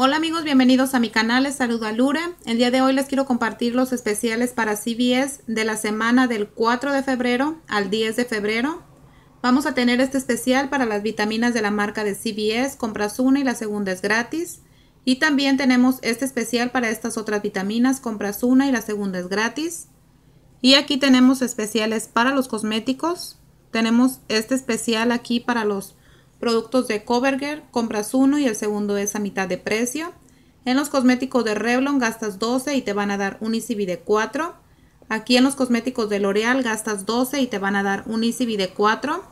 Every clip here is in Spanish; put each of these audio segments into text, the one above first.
Hola amigos, bienvenidos a mi canal, les saludo a El día de hoy les quiero compartir los especiales para CBS de la semana del 4 de febrero al 10 de febrero. Vamos a tener este especial para las vitaminas de la marca de CBS, compras una y la segunda es gratis. Y también tenemos este especial para estas otras vitaminas, compras una y la segunda es gratis. Y aquí tenemos especiales para los cosméticos. Tenemos este especial aquí para los Productos de CoverGirl compras uno y el segundo es a mitad de precio. En los cosméticos de Revlon gastas 12 y te van a dar un ICB de 4. Aquí en los cosméticos de L'Oreal gastas 12 y te van a dar un ICB de 4.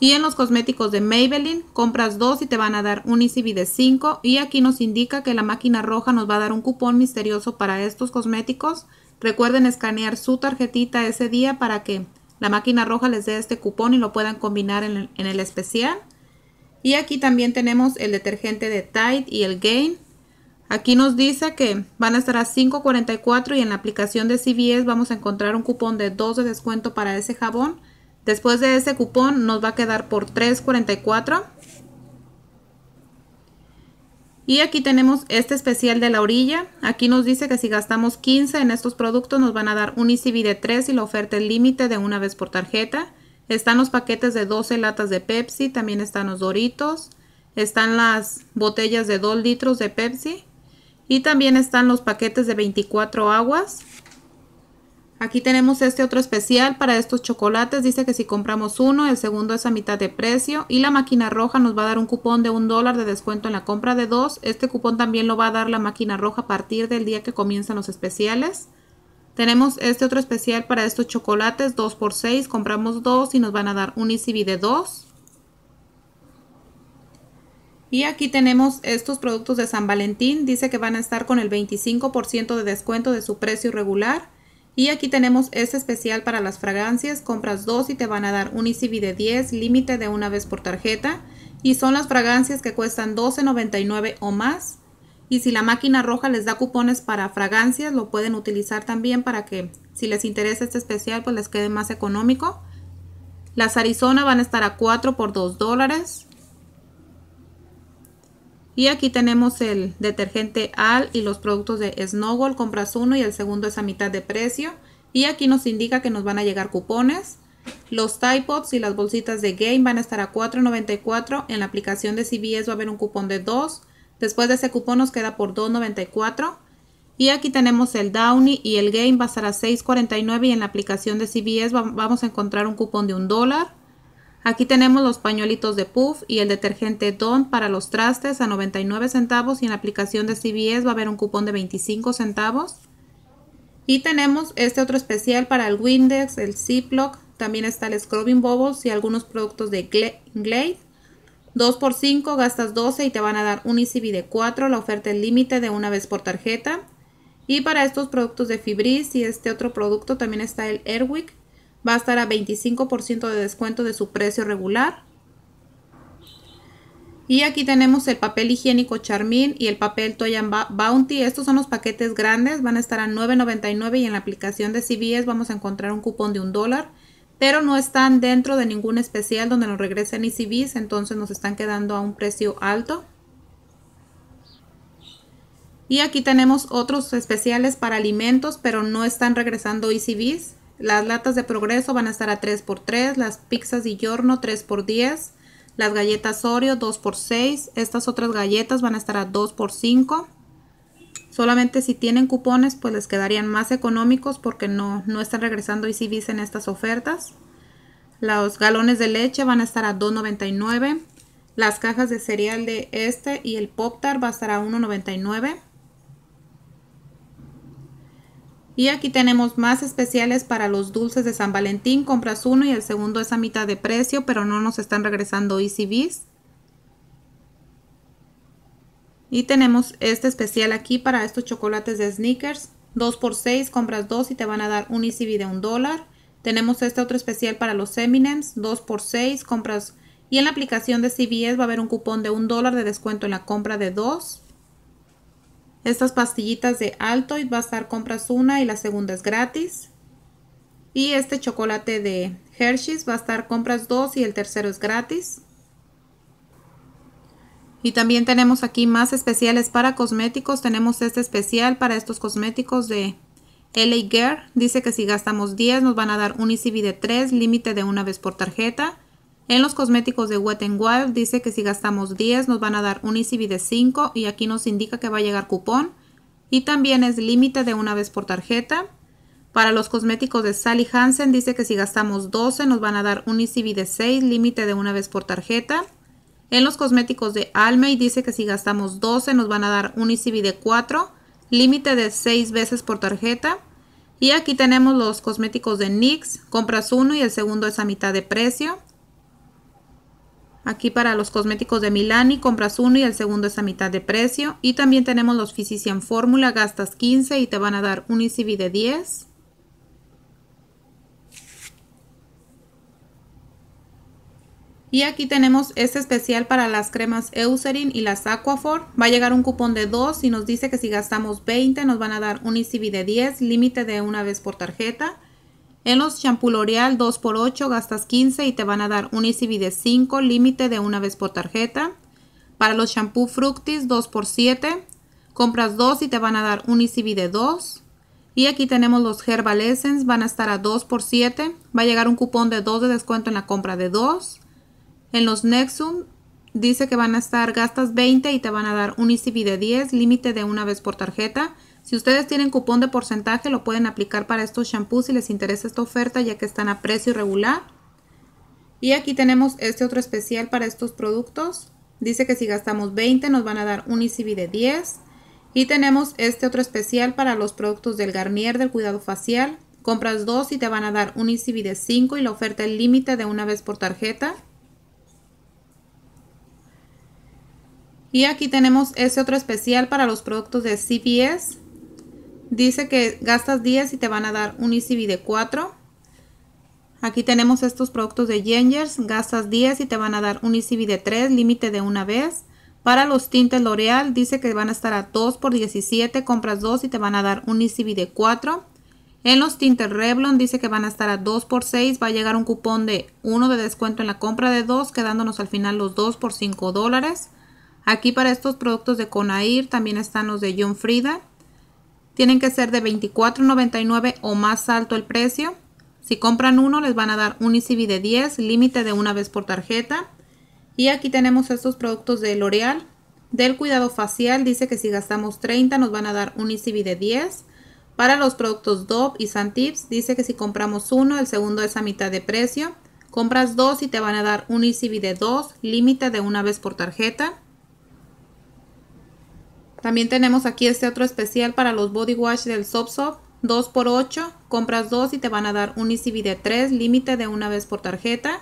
Y en los cosméticos de Maybelline compras 2 y te van a dar un ICB de 5. Y aquí nos indica que la máquina roja nos va a dar un cupón misterioso para estos cosméticos. Recuerden escanear su tarjetita ese día para que la máquina roja les dé este cupón y lo puedan combinar en el especial. Y aquí también tenemos el detergente de Tide y el Gain. Aquí nos dice que van a estar a $5.44 y en la aplicación de CVS vamos a encontrar un cupón de 2 de descuento para ese jabón. Después de ese cupón nos va a quedar por $3.44. Y aquí tenemos este especial de la orilla. Aquí nos dice que si gastamos 15 en estos productos nos van a dar un ECB de 3 y la oferta es límite de una vez por tarjeta. Están los paquetes de 12 latas de Pepsi, también están los Doritos, están las botellas de 2 litros de Pepsi y también están los paquetes de 24 aguas. Aquí tenemos este otro especial para estos chocolates. Dice que si compramos uno, el segundo es a mitad de precio. Y la máquina roja nos va a dar un cupón de un dólar de descuento en la compra de dos. Este cupón también lo va a dar la máquina roja a partir del día que comienzan los especiales. Tenemos este otro especial para estos chocolates, 2x6. Compramos dos y nos van a dar un ICB de 2. Y aquí tenemos estos productos de San Valentín. Dice que van a estar con el 25% de descuento de su precio regular. Y aquí tenemos este especial para las fragancias. Compras 2 y te van a dar un ICB de 10, límite de una vez por tarjeta. Y son las fragancias que cuestan $12.99 o más. Y si la máquina roja les da cupones para fragancias, lo pueden utilizar también para que si les interesa este especial, pues les quede más económico. Las Arizona van a estar a 4 por 2 dólares. Y aquí tenemos el detergente AL y los productos de Snowball. Compras uno y el segundo es a mitad de precio. Y aquí nos indica que nos van a llegar cupones. Los Tide Pods y las bolsitas de Game van a estar a $4.94. En la aplicación de CBS va a haber un cupón de 2. Después de ese cupón nos queda por 2.94. Y aquí tenemos el Downy y el Game va a estar a 6.49 y en la aplicación de CBS vamos a encontrar un cupón de un dólar. Aquí tenemos los pañuelitos de Puff y el detergente Don para los trastes a 99 centavos y en la aplicación de CBS va a haber un cupón de 25 centavos. Y tenemos este otro especial para el Windex, el Ziploc, también está el Scrubbing Bubbles y algunos productos de Glade. 2 por 5 gastas 12 y te van a dar un ICB de 4. La oferta es límite de una vez por tarjeta. Y para estos productos de Fibris y este otro producto también está el Airwick. Va a estar a 25% de descuento de su precio regular. Y aquí tenemos el papel higiénico Charmin y el papel Toy Bounty. Estos son los paquetes grandes. Van a estar a $9.99 y en la aplicación de CBS vamos a encontrar un cupón de un dólar pero no están dentro de ningún especial donde nos regresen ECBs, entonces nos están quedando a un precio alto. Y aquí tenemos otros especiales para alimentos, pero no están regresando ECBs. Las latas de progreso van a estar a 3x3, las pizzas y giorno 3x10, las galletas Oreo 2x6, estas otras galletas van a estar a 2x5. Solamente si tienen cupones, pues les quedarían más económicos porque no, no están regresando y en estas ofertas. Los galones de leche van a estar a $2.99. Las cajas de cereal de este y el Pop Tart va a estar a $1.99. Y aquí tenemos más especiales para los dulces de San Valentín. Compras uno y el segundo es a mitad de precio, pero no nos están regresando ECBs. Y tenemos este especial aquí para estos chocolates de Snickers. 2 por 6 compras 2 y te van a dar un ECB de un dólar. Tenemos este otro especial para los Eminems, 2 por 6 compras. Y en la aplicación de CBS va a haber un cupón de un dólar de descuento en la compra de 2. Estas pastillitas de Altoid va a estar compras una y la segunda es gratis. Y este chocolate de Hershey's va a estar compras dos y el tercero es gratis. Y también tenemos aquí más especiales para cosméticos. Tenemos este especial para estos cosméticos de LA Girl. Dice que si gastamos 10 nos van a dar un ECB de 3, límite de una vez por tarjeta. En los cosméticos de Wet n Wild dice que si gastamos 10 nos van a dar un ECB de 5 y aquí nos indica que va a llegar cupón. Y también es límite de una vez por tarjeta. Para los cosméticos de Sally Hansen dice que si gastamos 12 nos van a dar un ECB de 6, límite de una vez por tarjeta. En los cosméticos de Almey dice que si gastamos 12 nos van a dar un ICB de 4, límite de 6 veces por tarjeta. Y aquí tenemos los cosméticos de NYX, compras uno y el segundo es a mitad de precio. Aquí para los cosméticos de Milani compras uno y el segundo es a mitad de precio. Y también tenemos los Physician Formula, gastas 15 y te van a dar un ECB de 10. Y aquí tenemos este especial para las cremas Eucerin y las Aquafor. Va a llegar un cupón de 2 y nos dice que si gastamos 20 nos van a dar un ICB de 10, límite de una vez por tarjeta. En los Shampoo L'Oreal 2x8 gastas 15 y te van a dar un ECB de 5, límite de una vez por tarjeta. Para los Shampoo Fructis 2x7 compras 2 y te van a dar un ECB de 2. Y aquí tenemos los Herbal Essence, van a estar a 2x7. Va a llegar un cupón de 2 de descuento en la compra de 2. En los Nexum dice que van a estar gastas 20 y te van a dar un ICB de 10, límite de una vez por tarjeta. Si ustedes tienen cupón de porcentaje, lo pueden aplicar para estos shampoos si les interesa esta oferta, ya que están a precio regular. Y aquí tenemos este otro especial para estos productos. Dice que si gastamos 20 nos van a dar un ICB de 10. Y tenemos este otro especial para los productos del Garnier del cuidado facial. Compras dos y te van a dar un ICB de 5 y la oferta es límite de una vez por tarjeta. Y aquí tenemos ese otro especial para los productos de CVS. Dice que gastas 10 y te van a dar un ECB de 4. Aquí tenemos estos productos de Gengers. Gastas 10 y te van a dar un ECB de 3, límite de una vez. Para los tintes L'Oreal dice que van a estar a 2 por 17, compras 2 y te van a dar un ECB de 4. En los tintes Revlon dice que van a estar a 2 por 6, va a llegar un cupón de 1 de descuento en la compra de 2, quedándonos al final los 2 por 5 dólares. Aquí para estos productos de Conair también están los de John Frida. Tienen que ser de $24.99 o más alto el precio. Si compran uno les van a dar un ICB de 10, límite de una vez por tarjeta. Y aquí tenemos estos productos de L'Oreal. Del cuidado facial dice que si gastamos 30 nos van a dar un ICB de 10. Para los productos Dove y Santips dice que si compramos uno el segundo es a mitad de precio. Compras dos y te van a dar un ICB de 2, límite de una vez por tarjeta. También tenemos aquí este otro especial para los body wash del Soap Soap. 2 por 8 compras 2 y te van a dar un ECB de 3, límite de una vez por tarjeta.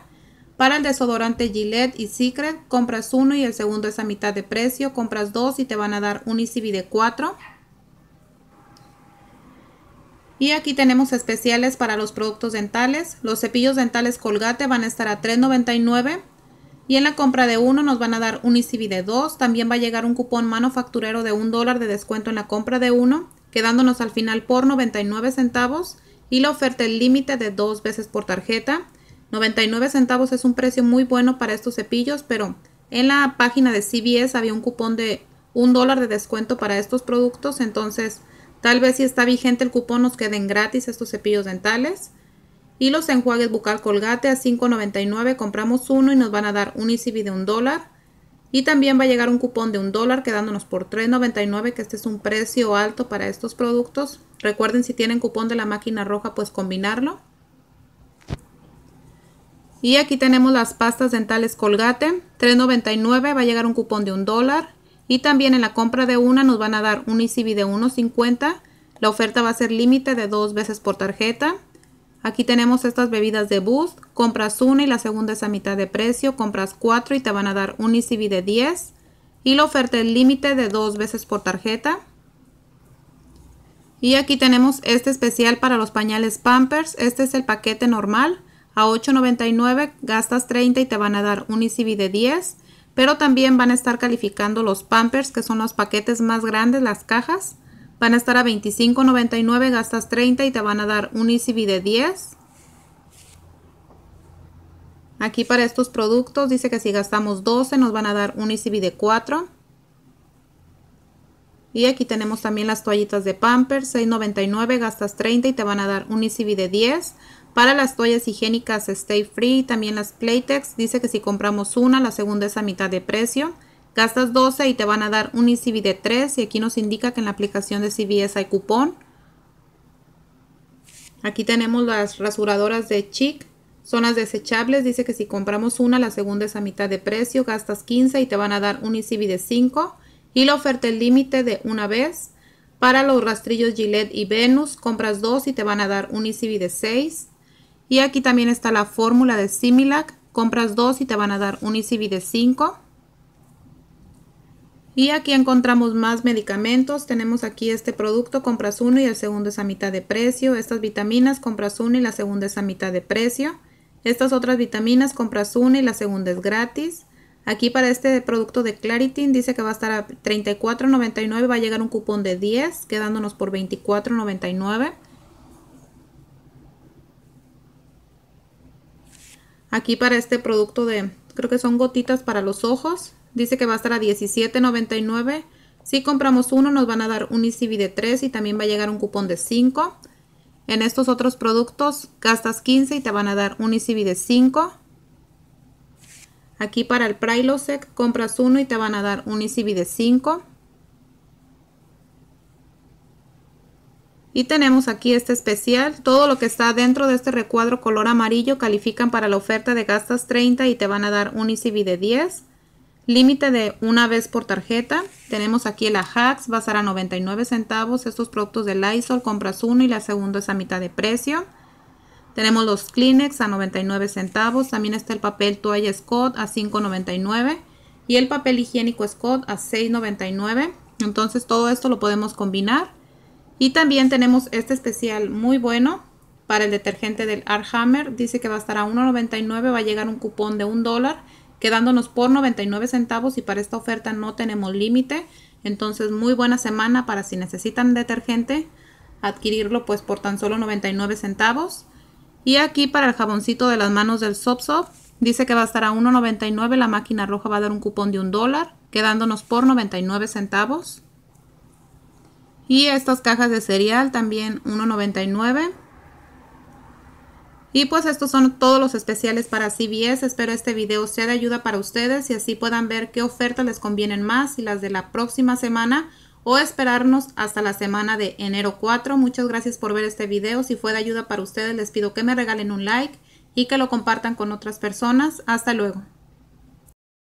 Para el desodorante Gillette y Secret, compras uno y el segundo es a mitad de precio, compras dos y te van a dar un ECB de 4. Y aquí tenemos especiales para los productos dentales. Los cepillos dentales Colgate van a estar a $3.99. Y en la compra de uno nos van a dar un ICB de 2. También va a llegar un cupón manufacturero de un dólar de descuento en la compra de uno, quedándonos al final por 99 centavos. Y la oferta el límite de dos veces por tarjeta. 99 centavos es un precio muy bueno para estos cepillos, pero en la página de CBS había un cupón de un dólar de descuento para estos productos. Entonces, tal vez si está vigente el cupón nos queden gratis estos cepillos dentales. Y los enjuagues bucal colgate a $5.99. Compramos uno y nos van a dar un ICB de un dólar. Y también va a llegar un cupón de un dólar quedándonos por $3.99 que este es un precio alto para estos productos. Recuerden si tienen cupón de la máquina roja pues combinarlo. Y aquí tenemos las pastas dentales Colgate, $3.99 va a llegar un cupón de un dólar. Y también en la compra de una nos van a dar un ECB de $1.50. La oferta va a ser límite de dos veces por tarjeta. Aquí tenemos estas bebidas de Boost. Compras una y la segunda es a mitad de precio. Compras cuatro y te van a dar un ECB de 10. Y la oferta es límite de dos veces por tarjeta. Y aquí tenemos este especial para los pañales Pampers. Este es el paquete normal. A $8.99 gastas 30 y te van a dar un ECB de 10. Pero también van a estar calificando los Pampers, que son los paquetes más grandes, las cajas. Van a estar a $25.99, gastas 30 y te van a dar un ECB de 10. Aquí para estos productos dice que si gastamos 12 nos van a dar un ECB de 4. Y aquí tenemos también las toallitas de Pampers, $6.99, gastas 30 y te van a dar un ECB de 10. Para las toallas higiénicas Stay Free, también las Playtex, dice que si compramos una, la segunda es a mitad de precio. Gastas 12 y te van a dar un ICB e de 3 y aquí nos indica que en la aplicación de e CVS hay cupón. Aquí tenemos las rasuradoras de Chic, son las desechables, dice que si compramos una, la segunda es a mitad de precio, gastas 15 y te van a dar un ICB e de 5 y la oferta el límite de una vez. Para los rastrillos Gillette y Venus, compras dos y te van a dar un ICB de 6. Y aquí también está la fórmula de Similac, compras dos y te van a dar un ICB de 5. Y aquí encontramos más medicamentos. Tenemos aquí este producto, compras uno y el segundo es a mitad de precio. Estas vitaminas, compras uno y la segunda es a mitad de precio. Estas otras vitaminas, compras una y la segunda es gratis. Aquí para este producto de Claritin dice que va a estar a $34.99, va a llegar un cupón de 10, quedándonos por $24.99. Aquí para este producto de, creo que son gotitas para los ojos, Dice que va a estar a $17.99. Si compramos uno, nos van a dar un ICB e de 3 y también va a llegar un cupón de 5. En estos otros productos gastas 15 y te van a dar un ICB e de 5. Aquí para el Prilosec compras uno y te van a dar un ECB de 5. Y tenemos aquí este especial. Todo lo que está dentro de este recuadro color amarillo califican para la oferta de gastas 30 y te van a dar un ICB e de 10. Límite de una vez por tarjeta. Tenemos aquí el Ajax, va a estar a 99 centavos. Estos productos de Lysol, compras uno y la segunda es a mitad de precio. Tenemos los Kleenex a 99 centavos. También está el papel toalla Scott a 5.99 y el papel higiénico Scott a 6.99. Entonces todo esto lo podemos combinar. Y también tenemos este especial muy bueno para el detergente del Arhammer. Dice que va a estar a 1.99, va a llegar un cupón de un dólar quedándonos por 99 centavos y para esta oferta no tenemos límite. Entonces muy buena semana para si necesitan detergente, adquirirlo pues por tan solo 99 centavos. Y aquí para el jaboncito de las manos del soft dice que va a estar a 1.99, la máquina roja va a dar un cupón de un dólar, quedándonos por 99 centavos. Y estas cajas de cereal también 1.99. Y pues estos son todos los especiales para CBS. Espero este video sea de ayuda para ustedes y así puedan ver qué ofertas les convienen más y las de la próxima semana o esperarnos hasta la semana de enero 4. Muchas gracias por ver este video. Si fue de ayuda para ustedes les pido que me regalen un like y que lo compartan con otras personas. Hasta luego.